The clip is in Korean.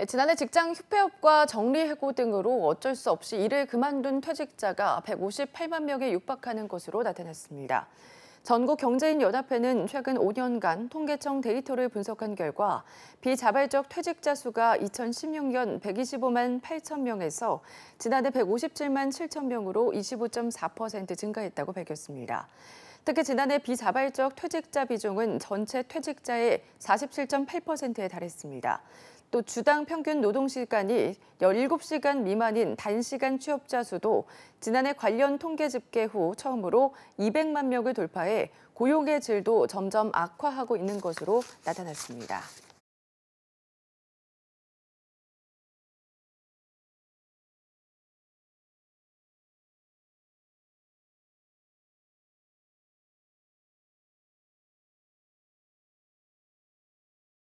예, 지난해 직장 휴폐업과 정리해고 등으로 어쩔 수 없이 일을 그만둔 퇴직자가 158만 명에 육박하는 것으로 나타났습니다. 전국 경제인 연합회는 최근 5년간 통계청 데이터를 분석한 결과 비자발적 퇴직자 수가 2016년 125만 8천 명에서 지난해 157만 7천 명으로 25.4% 증가했다고 밝혔습니다. 특히 지난해 비자발적 퇴직자 비중은 전체 퇴직자의 47.8%에 달했습니다. 또 주당 평균 노동시간이 17시간 미만인 단시간 취업자 수도 지난해 관련 통계 집계 후 처음으로 200만 명을 돌파해 고용의 질도 점점 악화하고 있는 것으로 나타났습니다.